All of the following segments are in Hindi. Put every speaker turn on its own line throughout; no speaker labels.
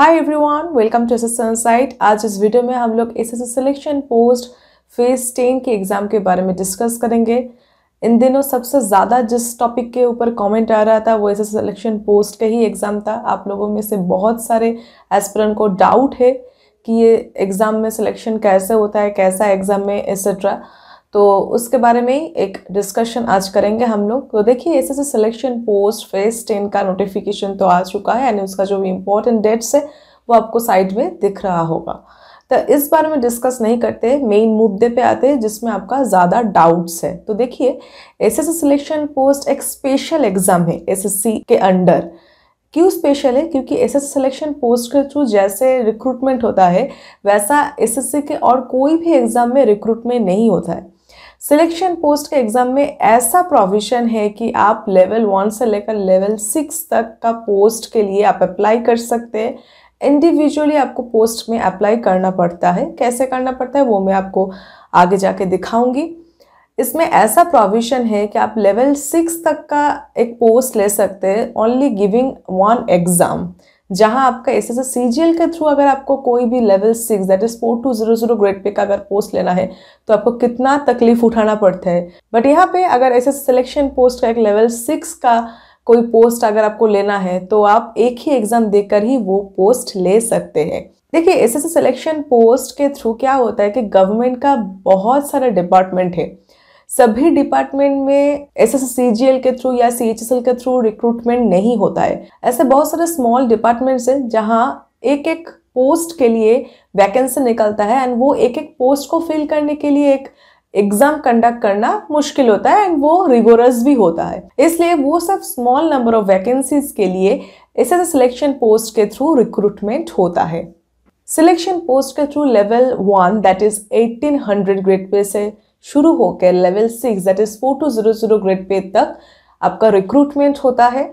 Hi everyone welcome to S S आज इस वीडियो में हम लोग S S selection post phase ten के एग्ज़ाम के बारे में डिस्कस करेंगे इन दिनों सबसे ज़्यादा जिस टॉपिक के ऊपर कमेंट आ रहा था वो एस एस सिलेक्शन पोस्ट का ही एग्ज़ाम था आप लोगों में से बहुत सारे एस्परेंट को डाउट है कि ये एग्ज़ाम में सिलेक्शन कैसे होता है कैसा एग्ज़ाम में एक्सेट्रा तो उसके बारे में एक डिस्कशन आज करेंगे हम लोग तो देखिए S S selection post phase ten का नोटिफिकेशन तो आ चुका है यानी उसका जो भी इम्पोर्टेंट डेट्स है वो आपको साइड में दिख रहा होगा तो इस बारे में डिस्कस नहीं करते मेन मुद्दे पे आते हैं जिसमें आपका ज़्यादा डाउट्स है तो देखिए एसएससी सिलेक्शन पोस्ट एक स्पेशल एग्ज़ाम है एसएससी के अंडर क्यों स्पेशल है क्योंकि एस एस सिलेक्शन पोस्ट के थ्रू जैसे रिक्रूटमेंट होता है वैसा एसएससी के और कोई भी एग्ज़ाम में रिक्रूटमेंट नहीं होता है सिलेक्शन पोस्ट के एग्ज़ाम में ऐसा प्रोविज़न है कि आप लेवल वन से लेकर लेवल सिक्स तक का पोस्ट के लिए आप अप्लाई कर सकते हैं इंडिविजुअली आपको पोस्ट में अप्लाई करना पड़ता है कैसे करना पड़ता है वो मैं आपको आगे जाके दिखाऊंगी इसमें ऐसा प्रोविज़न है कि आप लेवल सिक्स तक का एक पोस्ट ले सकते हैं ओनली गिविंग वन एग्ज़ाम जहां आपका एस एस के थ्रू अगर आपको कोई भी level six that is four two zero zero grade pay का अगर पोस्ट लेना है तो आपको कितना तकलीफ उठाना पड़ता है बट यहाँ पे अगर एस एस सिलेक्शन पोस्ट का एक लेवल सिक्स का कोई पोस्ट अगर आपको लेना है तो आप एक ही एग्जाम देकर ही वो पोस्ट ले सकते हैं देखिए एस एस सिलेक्शन पोस्ट के थ्रू क्या होता है कि गवर्नमेंट का बहुत सारा डिपार्टमेंट है सभी डिपार्टमेंट में एस एस के थ्रू या सी एच एस एल के थ्रू रिक्रूटमेंट नहीं होता है ऐसे बहुत सारे स्मॉल डिपार्टमेंट्स हैं जहाँ एक एक पोस्ट के लिए वैकेंसी निकलता है एंड वो एक एक पोस्ट को फिल करने के लिए एक एग्जाम कंडक्ट करना मुश्किल होता है एंड वो रिगोरस भी होता है इसलिए वो सब स्मॉल नंबर ऑफ वैकेंसीज के लिए एस एस सिलेक्शन पोस्ट के थ्रू रिक्रूटमेंट होता है सिलेक्शन पोस्ट के through level one that is 1800 grade pay से शुरू होकर level six that is four two zero zero grade pay तक आपका रिक्रूटमेंट होता है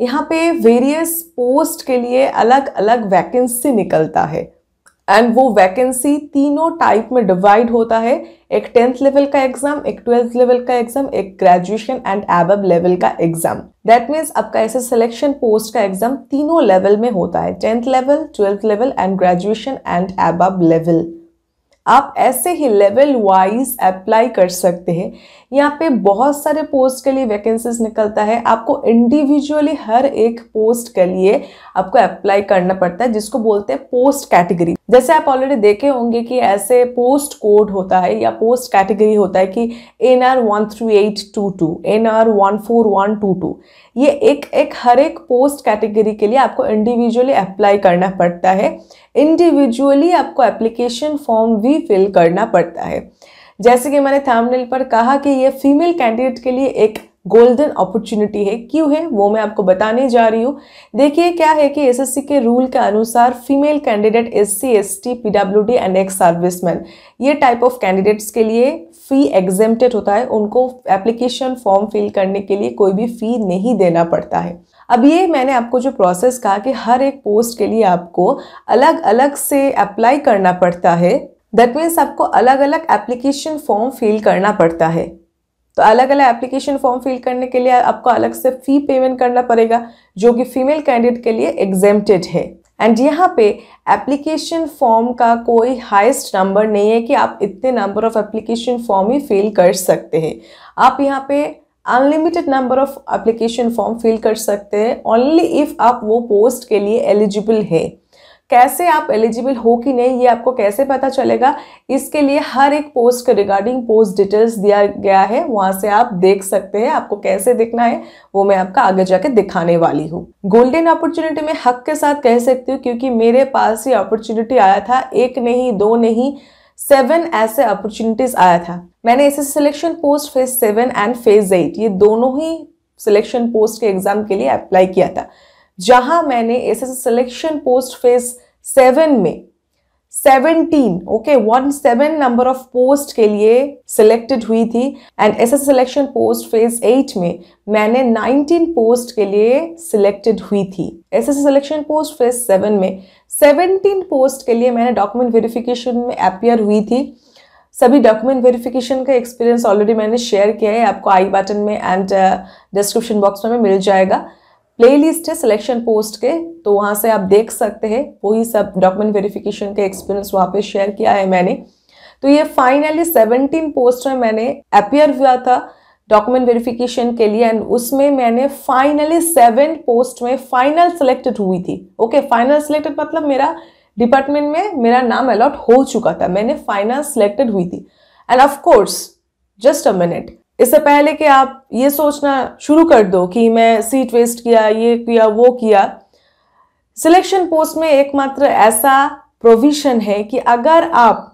यहाँ पे वेरियस पोस्ट के लिए अलग अलग वैकेंसी निकलता है एंड वो वैकेंसी तीनों टाइप में डिवाइड होता है एक टेंथ लेवल का एग्जाम एक ट्वेल्थ लेवल का एग्जाम एक ग्रेजुएशन एंड एबब लेवल का एग्जाम दैट मीन्स आपका ऐसे सिलेक्शन पोस्ट का एग्जाम तीनों लेवल में होता है tenth level twelfth level and graduation and above level आप ऐसे ही लेवल वाइज अप्लाई कर सकते हैं यहाँ पे बहुत सारे पोस्ट के लिए वैकेंसीज निकलता है आपको इंडिविजुअली हर एक पोस्ट के लिए आपको अप्लाई करना पड़ता है जिसको बोलते हैं पोस्ट कैटेगरी जैसे आप ऑलरेडी देखे होंगे कि ऐसे पोस्ट कोड होता है या पोस्ट कैटेगरी होता है कि N R one three eight two two N R one four one two two ये एक एक हर एक पोस्ट कैटेगरी के लिए आपको इंडिविजुअली अप्लाई करना पड़ता है इंडिविजुअली आपको एप्लीकेशन फॉर्म भी फिल करना पड़ता है जैसे कि मैंने थामनेल पर कहा कि ये फीमेल कैंडिडेट के लिए एक गोल्डन अपॉर्चुनिटी है क्यों है वो मैं आपको बताने जा रही हूँ देखिए क्या है कि एसएससी के रूल के अनुसार female candidate SC ST PWD and ex serviceman ये टाइप ऑफ कैंडिडेट्स के लिए फ़ी एग्जेम्प्टेड होता है उनको एप्लीकेशन फॉर्म फिल करने के लिए कोई भी फ़ी नहीं देना पड़ता है अब ये मैंने आपको जो प्रोसेस कहा कि हर एक पोस्ट के लिए आपको अलग अलग से अप्लाई करना पड़ता है दैट मीन्स आपको अलग अलग एप्लीकेशन फॉर्म फिल करना पड़ता है तो अलग अलग एप्लीकेशन फॉर्म फिल करने के लिए आपको अलग से फ़ी पेमेंट करना पड़ेगा जो कि फीमेल कैंडिडेट के लिए एग्जेम्प्टेड है एंड यहाँ पे एप्लीकेशन फॉर्म का कोई हाईएस्ट नंबर नहीं है कि आप इतने नंबर ऑफ एप्लीकेशन फॉर्म ही फिल कर सकते हैं आप यहाँ पे unlimited number of application form fill कर सकते हैं ओनली इफ़ आप वो पोस्ट के लिए एलिजिबल है कैसे आप एलिजिबल हो कि नहीं ये आपको कैसे पता चलेगा इसके लिए हर एक पोस्ट के रिगार्डिंग पोस्ट डिटेल्स दिया गया है वहां से आप देख सकते हैं आपको कैसे देखना है वो मैं आपका आगे जाके दिखाने वाली हूँ गोल्डन अपॉर्चुनिटी में हक के साथ कह सकती हूँ क्योंकि मेरे पास ये अपॉर्चुनिटी आया था एक नहीं दो नहीं सेवन ऐसे अपॉर्चुनिटीज आया था मैंने ऐसे selection post phase seven and phase eight ये दोनों ही सिलेक्शन पोस्ट के एग्जाम के लिए अप्लाई किया था जहां मैंने S S selection post phase seven में seventeen okay one seven number of post के लिए सिलेक्टेड हुई थी and S S selection post phase eight में मैंने नाइनटीन पोस्ट के लिए सिलेक्टेड हुई थी S S selection post phase seven में सेवनटीन पोस्ट के लिए मैंने डॉक्यूमेंट वेरिफिकेशन में अपियर हुई थी सभी डॉक्यूमेंट वेरिफिकेशन का एक्सपीरियंस ऑलरेडी मैंने शेयर किया है आपको आई बटन में एंड डिस्क्रिप्शन बॉक्स में मिल जाएगा प्लेलिस्ट है सिलेक्शन पोस्ट के तो वहाँ से आप देख सकते हैं वही सब डॉक्यूमेंट वेरिफिकेशन के एक्सपीरियंस वहाँ पे शेयर किया है मैंने तो ये फाइनली 17 पोस्ट में मैंने अपियर हुआ था डॉक्यूमेंट वेरिफिकेशन के लिए एंड उसमें मैंने फाइनली सेवन पोस्ट में फाइनल सिलेक्टेड हुई थी ओके फाइनल सिलेक्टेड मतलब मेरा डिपार्टमेंट में मेरा नाम अलॉट हो चुका था मैंने फाइनल सिलेक्टेड हुई थी and of course just a minute इससे पहले कि आप ये सोचना शुरू कर दो कि मैं सीट वेस्ट किया ये किया वो किया सिलेक्शन पोस्ट में एकमात्र ऐसा प्रोविजन है कि अगर आप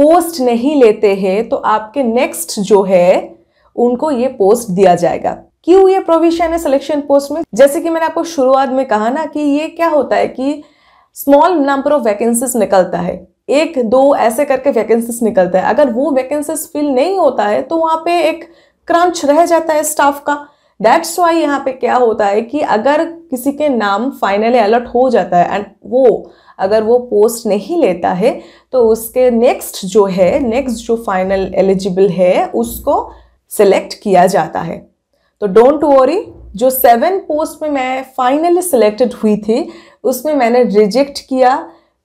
पोस्ट नहीं लेते हैं तो आपके नेक्स्ट जो है उनको ये पोस्ट दिया जाएगा क्यों ये प्रोविजन है सिलेक्शन पोस्ट में जैसे कि मैंने आपको शुरुआत में कहा ना कि ये क्या होता है कि स्मॉल नंबर ऑफ वैकेंसीज निकलता है एक दो ऐसे करके वैकेंसीज निकलता है अगर वो वैकेंसीज फिल नहीं होता है तो वहाँ पे एक क्रंच रह जाता है स्टाफ का दैट्स वाई यहाँ पे क्या होता है कि अगर किसी के नाम फाइनली अलर्ट हो जाता है एंड वो अगर वो पोस्ट नहीं लेता है तो उसके नेक्स्ट जो है नेक्स्ट जो फाइनल एलिजिबल है उसको सेलेक्ट किया जाता है तो डोंट वरी जो सेवन पोस्ट में मैं फाइनली सिलेक्टेड हुई थी उसमें मैंने रिजेक्ट किया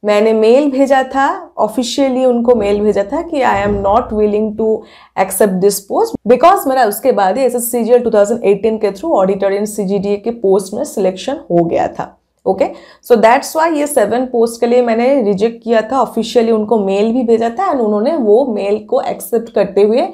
मैंने मेल भेजा था ऑफिशियली उनको मेल भेजा था कि I am not willing to accept this post because मेरा उसके बाद ही S S C G L two thousand eighteen के through auditor in C G D A के पोस्ट में सिलेक्शन हो गया था ओके सो दैट्स वाई ये सेवन पोस्ट के लिए मैंने रिजेक्ट किया था ऑफिशियली उनको मेल भी भेजा था एंड उन्होंने वो मेल को एक्सेप्ट करते हुए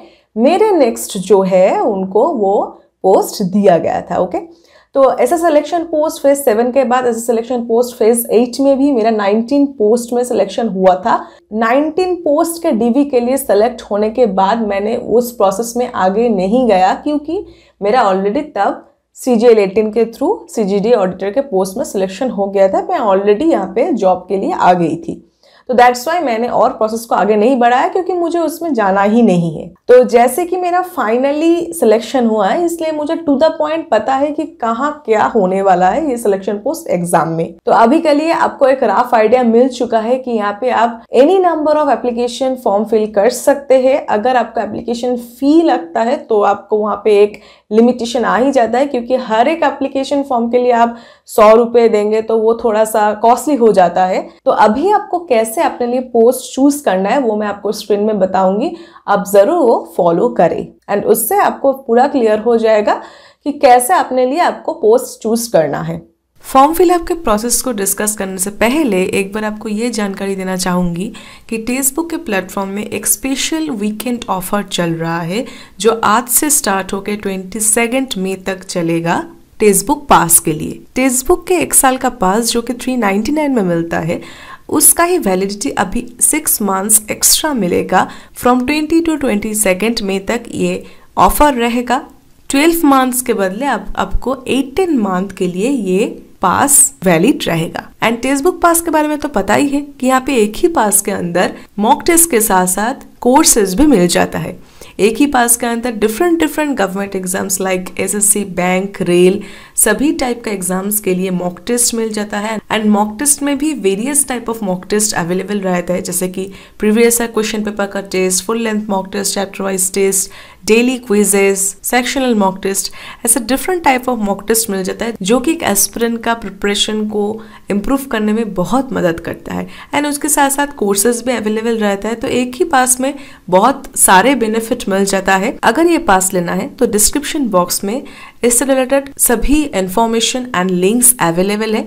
मेरे नेक्स्ट जो है उनको वो पोस्ट दिया गया था ओके okay? तो ऐसा सिलेक्शन पोस्ट फेज सेवन के बाद ऐसा सिलेक्शन पोस्ट फेज एट में भी मेरा नाइनटीन पोस्ट में सिलेक्शन हुआ था नाइनटीन पोस्ट के डीवी के लिए सेलेक्ट होने के बाद मैंने उस प्रोसेस में आगे नहीं गया क्योंकि मेरा ऑलरेडी तब सी जी एटीन के through C G D auditor के पोस्ट में सिलेक्शन हो गया था मैं ऑलरेडी यहाँ पे जॉब के लिए आ गई थी तो दैट्स वाई मैंने और प्रोसेस को आगे नहीं बढ़ाया क्योंकि मुझे उसमें जाना ही नहीं है तो जैसे कि मेरा फाइनली सिलेक्शन हुआ है इसलिए मुझे टू द पॉइंट पता है कि कहाँ क्या होने वाला है ये सिलेक्शन पोस्ट एग्जाम में तो अभी के लिए आपको एक राफ आइडिया मिल चुका है कि यहाँ पे आप any number of application form fill कर सकते हैं अगर आपका एप्लीकेशन फी लगता है तो आपको वहाँ पे एक लिमिटेशन आ ही जाता है क्योंकि हर एक एप्लीकेशन फॉर्म के लिए आप सौ रुपये देंगे तो वो थोड़ा सा कॉस्टली हो जाता है तो अभी आपको कैसे अपने लिए पोस्ट चूज करना है वो मैं आपको स्क्रीन में बताऊंगी आप ज़रूर वो फॉलो करें एंड उससे आपको पूरा क्लियर हो जाएगा कि कैसे अपने लिए आपको पोस्ट चूज करना है फॉर्म फिलअप के प्रोसेस को डिस्कस करने से पहले एक बार आपको ये जानकारी देना चाहूँगी कि टेसबुक के प्लेटफॉर्म में एक स्पेशल वीकेंड ऑफर चल रहा है जो आज से स्टार्ट होकर ट्वेंटी सेकेंड मई तक चलेगा टेक्स्ट बुक पास के लिए टेक्स्ट बुक के एक साल का पास जो कि 399 में मिलता है उसका ही वैलिडिटी अभी सिक्स मंथ्स एक्स्ट्रा मिलेगा फ्रॉम 20 टू 22 मई तक ये ऑफर रहेगा 12 मंथ्स के बदले आप, आपको 18 मंथ के लिए ये पास वैलिड रहेगा एंड टेक्स्ट बुक पास के बारे में तो पता ही है कि यहाँ पे एक ही पास के अंदर मॉक टेस्ट के साथ साथ कोर्सेज भी मिल जाता है एक ही पास के अंदर different different government exams like SSC bank rail सभी टाइप का एग्जाम्स के लिए मॉक टेस्ट मिल जाता है एंड मॉक टेस्ट में भी various type of mock test available रहता है जैसे कि प्रीवियस है क्वेश्चन पेपर का test full length mock test chapter wise test daily quizzes sectional mock test ऐसे different type of mock test मिल जाता है जो कि एक एस्पिरेंट का प्रिपरेशन को इम्प्रूव करने में बहुत मदद करता है एंड उसके साथ साथ कोर्सेज भी अवेलेबल रहता है तो एक ही पास में बहुत सारे बेनिफिट मिल जाता है अगर ये पास लेना है तो डिस्क्रिप्शन बॉक्स में इससे रिलेटेड सभी इन्फॉर्मेशन एंड लिंक्स अवेलेबल है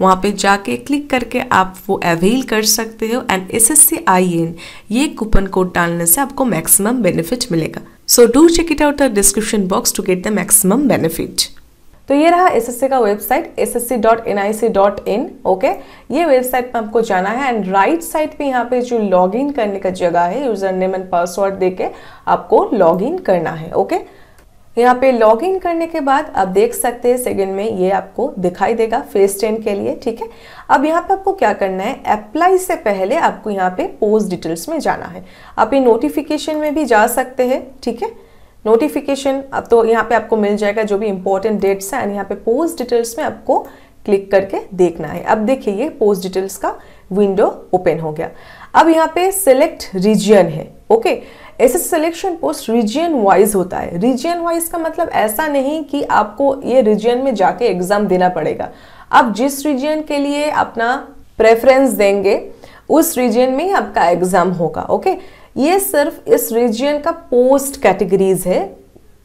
वहाँ पे जाके क्लिक करके आप वो अवेल कर सकते हो and S S C I N ये कूपन कोड डालने से आपको मैक्सिमम बेनिफिट मिलेगा so do check it out the description box to get the maximum benefit तो ये रहा सी का website S S C dot N I C dot in okay ये वेबसाइट पर आपको जाना है एंड राइट साइड पे यहाँ पे जो लॉग इन करने का जगह है यूजर नेम एंड पासवर्ड देके आपको लॉग इन करना है ओके okay? यहाँ पे लॉग इन करने के बाद आप देख सकते हैं सेकंड में ये आपको दिखाई देगा फेस टेन के लिए ठीक है अब यहाँ पे आपको क्या करना है अप्लाई से पहले आपको यहाँ पे पोस्ट डिटेल्स में जाना है आप ये नोटिफिकेशन में भी जा सकते हैं ठीक है नोटिफिकेशन अब तो यहाँ पे आपको मिल जाएगा जो भी इंपॉर्टेंट डेट्स हैं एंड यहाँ पे पोस्ट डिटेल्स में आपको क्लिक करके देखना है अब देखिए ये पोस्ट डिटेल्स का विंडो ओपन हो गया अब यहाँ पे सिलेक्ट रीजियन है ओके ऐसे सिलेक्शन पोस्ट रीजन वाइज होता है रीजन वाइज का मतलब ऐसा नहीं कि आपको ये रीजन में जाके एग्ज़ाम देना पड़ेगा आप जिस रीजन के लिए अपना प्रेफरेंस देंगे उस रीजन में आपका एग्ज़ाम होगा ओके ये सिर्फ इस रीजन का पोस्ट कैटेगरीज है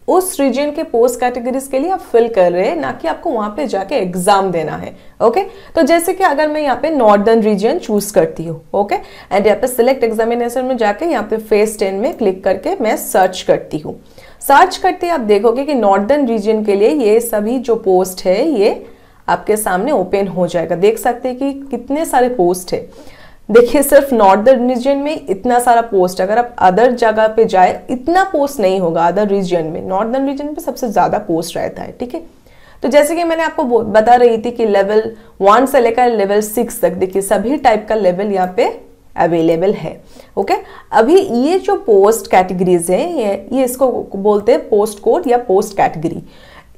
उस रीजन के पोस्ट कैटेगरीज के लिए आप फिल कर रहे हैं ना कि आपको वहां पे जाके एग्जाम देना है ओके तो जैसे कि अगर मैं यहाँ पे नॉर्दर्न रीजन चूज करती हूँ ओके एंड यहाँ पे सिलेक्ट एग्जामिनेशन में जाके यहाँ पे फेस टेन में क्लिक करके मैं सर्च करती हूँ सर्च करते आप देखोगे कि नॉर्दर्न रीजन के लिए ये सभी जो पोस्ट है ये आपके सामने ओपन हो जाएगा देख सकते हैं कि कितने सारे पोस्ट है देखिए सिर्फ नॉर्दर्न रीजन में इतना सारा पोस्ट अगर आप अदर जगह पे जाए इतना पोस्ट नहीं होगा अदर रीजन में नॉर्दर्न रीजन पे सबसे ज़्यादा पोस्ट रहता है ठीक है तो जैसे कि मैंने आपको बता रही थी कि लेवल वन से लेकर लेवल सिक्स तक देखिए सभी टाइप का लेवल यहाँ पे अवेलेबल है ओके अभी ये जो पोस्ट कैटेगरीज हैं ये ये इसको बोलते हैं पोस्ट कोड या पोस्ट कैटेगरी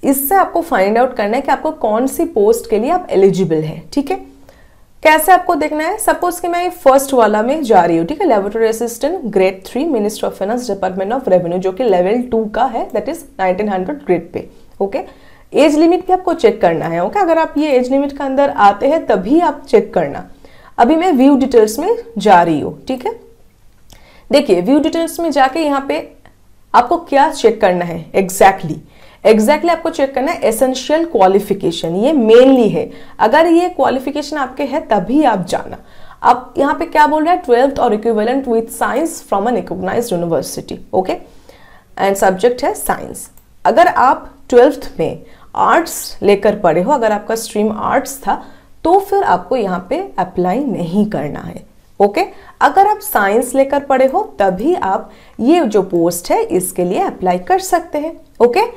इससे आपको फाइंड आउट करना है कि आपको कौन सी पोस्ट के लिए आप एलिजिबल हैं ठीक है कैसे आपको देखना है सपोज कि मैं फर्स्ट वाला में जा रही हूँ ठीक है laboratory assistant grade three ministry of finance department of revenue जो कि लेवल टू का है that is 1900 grade pay okay age limit भी आपको चेक करना है ओके okay? अगर आप ये एज लिमिट के अंदर आते हैं तभी आप चेक करना अभी मैं व्यू डिटेल्स में जा रही हूँ ठीक है देखिए व्यू डिटेल्स में जाके यहाँ पे आपको क्या चेक करना है एग्जैक्टली exactly. एग्जैक्टली exactly आपको चेक करना है एसेंशियल क्वालिफिकेशन ये मेनली है अगर ये क्वालिफिकेशन आपके है तभी आप जाना अब यहाँ पे क्या बोल रहा है ट्वेल्थ और equivalent with science from a recognise university okay and subject है साइंस अगर आप ट्वेल्थ में आर्ट्स लेकर पढ़े हो अगर आपका स्ट्रीम आर्ट्स था तो फिर आपको यहाँ पे अप्लाई नहीं करना है ओके okay? अगर आप साइंस लेकर पढ़े हो तभी आप ये जो पोस्ट है इसके लिए अप्लाई कर सकते हैं ओके okay?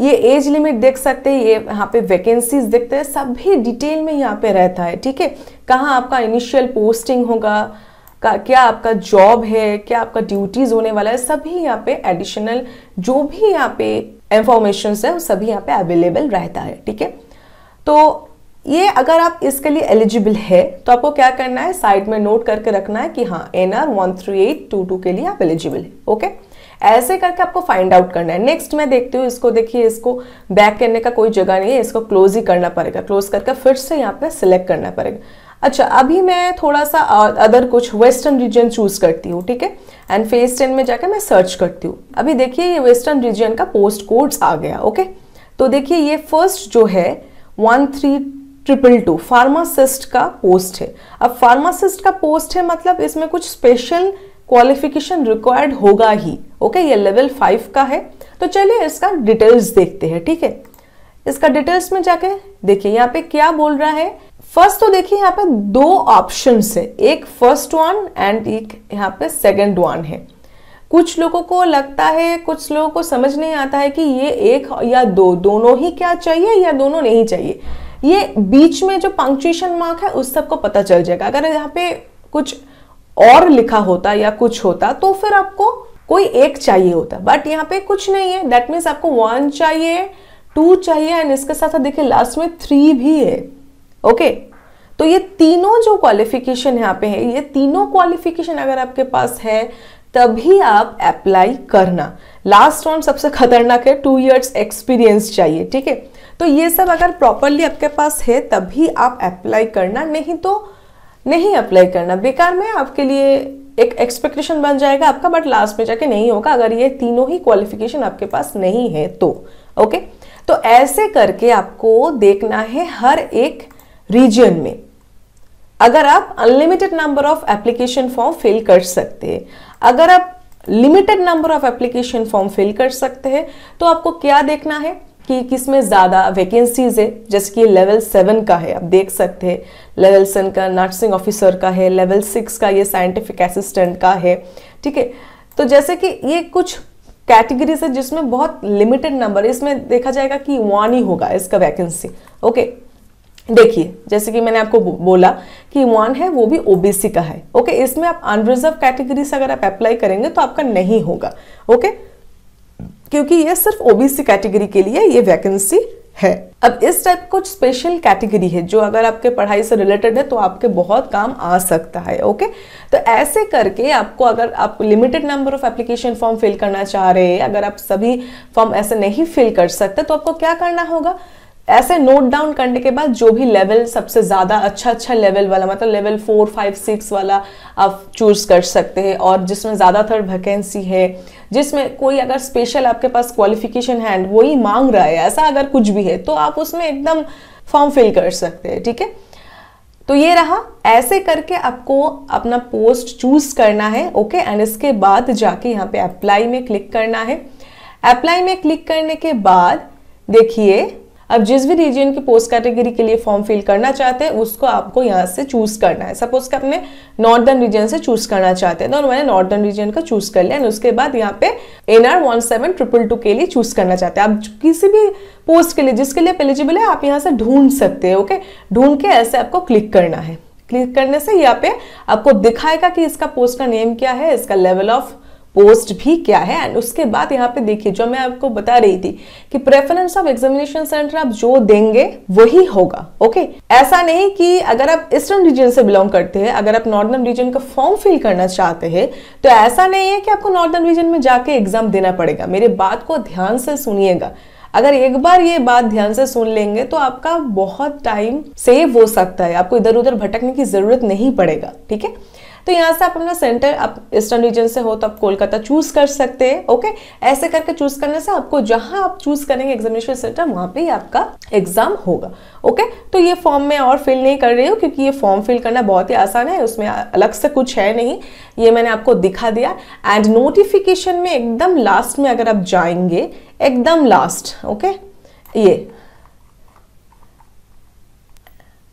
ये एज लिमिट देख सकते हैं ये यहाँ पे वैकेंसीज देखते हैं सभी डिटेल में यहाँ पे रहता है ठीक है कहाँ आपका इनिशियल पोस्टिंग होगा का क्या आपका जॉब है क्या आपका ड्यूटीज होने वाला है सभी यहाँ पे एडिशनल जो भी यहाँ पे इंफॉर्मेशन है वो सभी यहाँ पे अवेलेबल रहता है ठीक है तो ये अगर आप इसके लिए एलिजिबल है तो आपको क्या करना है साइड में नोट करके रखना है कि हाँ N R one three eight two two के लिए आप एलिजिबल है ओके okay? ऐसे करके आपको फाइंड आउट करना है नेक्स्ट मैं देखती हूँ इसको देखिए इसको बैक करने का कोई जगह नहीं है इसको क्लोज ही करना पड़ेगा क्लोज करके फिर से यहाँ पे सिलेक्ट करना पड़ेगा अच्छा अभी मैं थोड़ा सा अदर कुछ वेस्टर्न रीजन चूज करती हूँ ठीक है एंड फेस टेन में जाकर मैं सर्च करती हूँ अभी देखिए ये वेस्टर्न रीजन का पोस्ट कोड्स आ गया ओके तो देखिए ये फर्स्ट जो है one three triple two pharmacist का पोस्ट है अब फार्मासिस्ट का पोस्ट है मतलब इसमें कुछ स्पेशल क्वालिफिकेशन रिक्वायर्ड होगा ही ओके ये लेवल फाइव का है तो चलिए इसका डिटेल्स देखते हैं ठीक है इसका डिटेल्स में जाके देखिए यहाँ पे क्या बोल रहा है फर्स्ट तो देखिए यहाँ पे दो ऑप्शन है एक फर्स्ट वन एंड एक यहाँ पे सेकेंड वन है कुछ लोगों को लगता है कुछ लोगों को समझ नहीं आता है कि ये एक या दो दोनों ही क्या चाहिए या दोनों नहीं चाहिए ये बीच में जो पंक्चुएशन मार्क है उस सबको पता चल जाएगा अगर यहाँ पे कुछ और लिखा होता या कुछ होता तो फिर आपको कोई एक चाहिए होता बट यहाँ पे कुछ नहीं है दैट मीन्स आपको वन चाहिए टू चाहिए एंड इसके साथ साथ देखिए लास्ट में थ्री भी है ओके okay? तो ये तीनों जो क्वालिफिकेशन यहाँ पे है ये तीनों क्वालिफिकेशन अगर आपके पास है तभी आप अप्लाई करना लास्ट राउंड सबसे खतरनाक है टू इयर्स एक्सपीरियंस चाहिए ठीक है तो ये सब अगर प्रॉपरली आपके पास है तभी आप अप्लाई करना नहीं तो नहीं अप्लाई करना बेकार में आपके लिए एक एक्सपेक्टेशन बन जाएगा आपका बट लास्ट में जाके नहीं होगा अगर ये तीनों ही क्वालिफिकेशन आपके पास नहीं है तो ओके तो ऐसे करके आपको देखना है हर एक रीजन में अगर आप unlimited number of application form fill कर सकते हैं अगर आप limited number of application form fill कर सकते हैं तो आपको क्या देखना है कि किस में ज़्यादा वैकेंसीज़ है जैसे कि लेवल सेवन का है आप देख सकते हैं लेवल सेवन का नर्सिंग ऑफिसर का है लेवल सिक्स का ये साइंटिफिक असिस्टेंट का है ठीक है तो जैसे कि ये कुछ कैटेगरीज है जिसमें बहुत लिमिटेड नंबर है इसमें देखा जाएगा कि वन ही होगा इसका वैकेंसी ओके देखिए जैसे कि मैंने आपको बोला कि वन है वो भी ओबीसी का है ओके इसमें आप अनरिजर्व कैटेगरी से अगर आप अप्लाई करेंगे तो आपका नहीं होगा ओके क्योंकि ये सिर्फ ओबीसी कैटेगरी के लिए ये वैकेंसी है अब इस टाइप कुछ स्पेशल कैटेगरी है जो अगर आपके पढ़ाई से रिलेटेड है तो आपके बहुत काम आ सकता है ओके तो ऐसे करके आपको अगर आप limited number of application form fill करना चाह रहे हैं अगर आप सभी फॉर्म ऐसे नहीं फिल कर सकते तो आपको क्या करना होगा ऐसे नोट डाउन करने के बाद जो भी लेवल सबसे ज़्यादा अच्छा अच्छा लेवल वाला मतलब लेवल फोर फाइव सिक्स वाला आप चूज़ कर सकते हैं और जिसमें ज़्यादातर वैकेंसी है जिसमें कोई अगर स्पेशल आपके पास क्वालिफिकेशन है वही मांग रहा है ऐसा अगर कुछ भी है तो आप उसमें एकदम फॉर्म फिल कर सकते हैं ठीक है तो ये रहा ऐसे करके आपको अपना पोस्ट चूज करना है ओके एंड इसके बाद जाके यहाँ पे अप्लाई में क्लिक करना है अप्लाई में क्लिक करने के बाद देखिए अब जिस भी रीजन की पोस्ट कैटेगरी के लिए फॉर्म फिल करना चाहते हैं उसको आपको यहाँ से चूज करना है सपोज कि अपने नॉर्दर्न रीजन से चूज करना चाहते हैं तो उन्होंने नॉर्दर्न रीजन का चूज कर लिया एंड उसके बाद यहाँ पे N R one seven triple two के लिए चूज करना चाहते हैं आप किसी भी पोस्ट के लिए जिसके लिए एलिजिबल है आप यहाँ से ढूंढ सकते हैं ओके ढूंढ के ऐसे आपको क्लिक करना है क्लिक करने से यहाँ पे आपको दिखाएगा कि इसका पोस्ट का नेम क्या है इसका लेवल ऑफ पोस्ट भी क्या है एंड उसके बाद यहाँ पे देखिए जो मैं आपको बता रही थी कि प्रेफरेंस ऑफ एग्जामिनेशन सेंटर आप जो देंगे वही होगा ओके ऐसा नहीं कि अगर आप ईस्टर्न रीजन से बिलोंग करते हैं अगर आप नॉर्दर्न रीजन का फॉर्म फिल करना चाहते हैं तो ऐसा नहीं है कि आपको नॉर्दर्न रीजन में जाके एग्जाम देना पड़ेगा मेरे बात को ध्यान से सुनिएगा अगर एक बार ये बात ध्यान से सुन लेंगे तो आपका बहुत टाइम सेव हो सकता है आपको इधर उधर भटकने की जरूरत नहीं पड़ेगा ठीक है तो यहाँ से आप अपना सेंटर आप ईस्टर्न रीजन से हो तो आप कोलकाता चूज कर सकते हैं ओके ऐसे करके चूज करने से आपको जहाँ आप चूज करेंगे एग्जामिनेशन सेंटर वहाँ पे ही आपका एग्जाम होगा ओके तो ये फॉर्म मैं और फिल नहीं कर रही हूँ क्योंकि ये फॉर्म फिल करना बहुत ही आसान है उसमें अलग से कुछ है नहीं ये मैंने आपको दिखा दिया एंड नोटिफिकेशन में एकदम लास्ट में अगर आप जाएंगे एकदम लास्ट ओके ये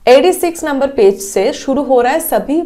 86 नंबर पेज से शुरू हो रहा है सभी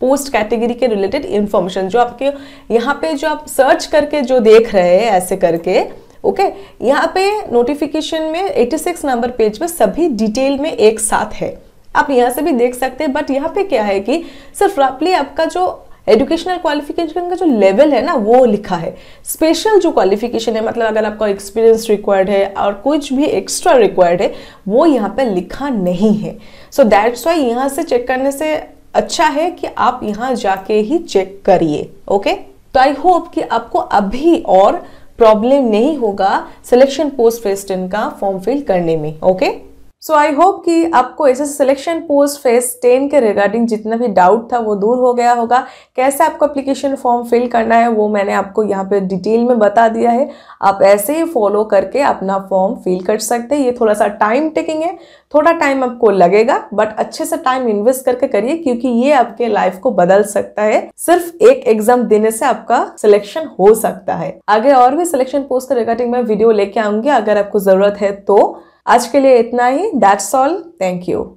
पोस्ट कैटेगरी के रिलेटेड इन्फॉर्मेशन जो आपके यहाँ पे जो आप सर्च करके जो देख रहे हैं ऐसे करके ओके okay, यहाँ पे नोटिफिकेशन में 86 नंबर पेज पे सभी डिटेल में एक साथ है आप यहाँ से भी देख सकते हैं बट यहाँ पे क्या है कि सिर्फ रफली आपका जो एजुकेशनल क्वालिफिकेशन का जो लेवल है ना वो लिखा है स्पेशल जो क्वालिफिकेशन है मतलब अगर आपका एक्सपीरियंस रिक्वायर्ड है और कुछ भी एक्स्ट्रा रिक्वायर्ड है वो यहाँ पे लिखा नहीं है सो दैट्स वाई यहाँ से चेक करने से अच्छा है कि आप यहां जाके ही चेक करिए ओके तो आई होप कि आपको अभी और प्रॉब्लम नहीं होगा सिलेक्शन पोस्ट फेस्टन का फॉर्म फिल करने में ओके सो आई होप कि आपको ऐसे सिलेक्शन पोस्ट फेस टेन के रिगार्डिंग जितना भी डाउट था वो दूर हो गया होगा कैसे आपको अप्लीकेशन फॉर्म फिल करना है वो मैंने आपको यहाँ पे डिटेल में बता दिया है आप ऐसे ही फॉलो करके अपना फॉर्म फिल कर सकते हैं ये थोड़ा सा टाइम टेकिंग है थोड़ा टाइम आपको लगेगा बट अच्छे से टाइम इन्वेस्ट करके करिए क्योंकि ये आपके लाइफ को बदल सकता है सिर्फ एक एग्जाम देने से आपका सिलेक्शन हो सकता है आगे और भी सिलेक्शन पोस्ट के रिगार्डिंग मैं वीडियो लेके आऊंगी अगर आपको जरूरत है तो आज के लिए इतना ही दैट्स ऑल थैंक यू